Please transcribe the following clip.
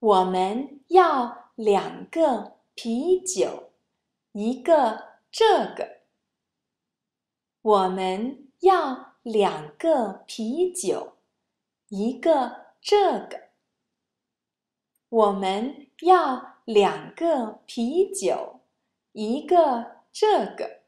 我们要两个啤酒，一个这个。我们要两个啤酒，一个这个。我们要两个啤酒，一个这个。